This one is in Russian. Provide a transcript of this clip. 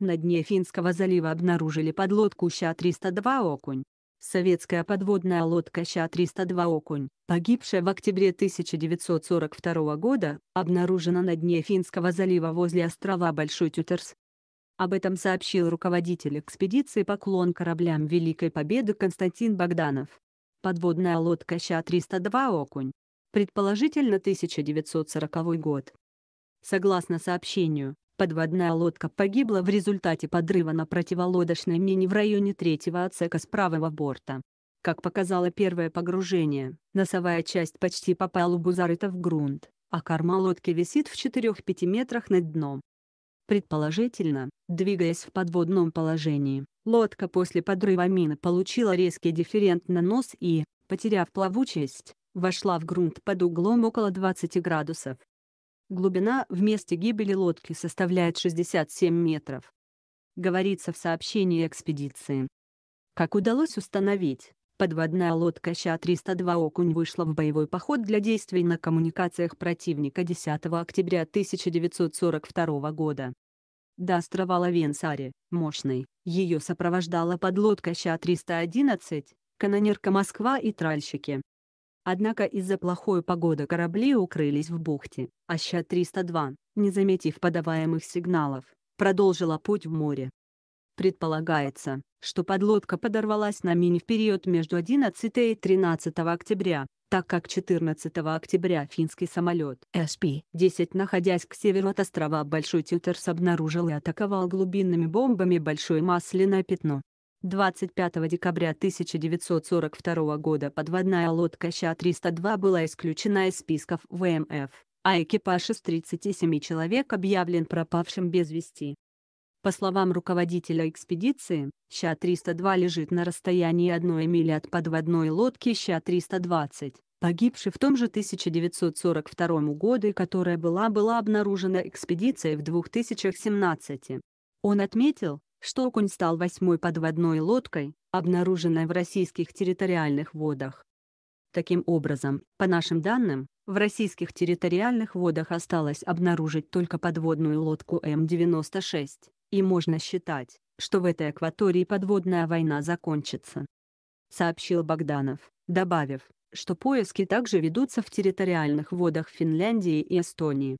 На дне Финского залива обнаружили подлодку ЩА-302 «Окунь». Советская подводная лодка ЩА-302 «Окунь», погибшая в октябре 1942 года, обнаружена на дне Финского залива возле острова Большой Тютерс. Об этом сообщил руководитель экспедиции «Поклон кораблям Великой Победы» Константин Богданов. Подводная лодка ЩА-302 «Окунь». Предположительно 1940 год. Согласно сообщению, Подводная лодка погибла в результате подрыва на противолодочной мине в районе третьего отсека с правого борта. Как показало первое погружение, носовая часть почти по палубу зарыта в грунт, а корма лодки висит в 4-5 метрах над дном. Предположительно, двигаясь в подводном положении, лодка после подрыва мины получила резкий дифферент на нос и, потеряв плавучесть, вошла в грунт под углом около 20 градусов. Глубина в месте гибели лодки составляет 67 метров. Говорится в сообщении экспедиции. Как удалось установить, подводная лодка ЩА-302 «Окунь» вышла в боевой поход для действий на коммуникациях противника 10 октября 1942 года. До острова Лавенсари, Мощный, ее сопровождала подлодка ЩА-311, канонерка Москва и тральщики. Однако из-за плохой погоды корабли укрылись в бухте, а «Ща-302», не заметив подаваемых сигналов, продолжила путь в море. Предполагается, что подлодка подорвалась на мине в период между 11 и 13 октября, так как 14 октября финский самолет SP-10, находясь к северу от острова Большой Тютерс обнаружил и атаковал глубинными бомбами большое масляное пятно, 25 декабря 1942 года подводная лодка ЩА-302 была исключена из списков ВМФ, а экипаж из 37 человек объявлен пропавшим без вести. По словам руководителя экспедиции, ЩА-302 лежит на расстоянии одной мили от подводной лодки ЩА-320, погибшей в том же 1942 году и которая была была обнаружена экспедицией в 2017. Он отметил, что окунь стал восьмой подводной лодкой, обнаруженной в российских территориальных водах. Таким образом, по нашим данным, в российских территориальных водах осталось обнаружить только подводную лодку М-96, и можно считать, что в этой акватории подводная война закончится. Сообщил Богданов, добавив, что поиски также ведутся в территориальных водах Финляндии и Эстонии.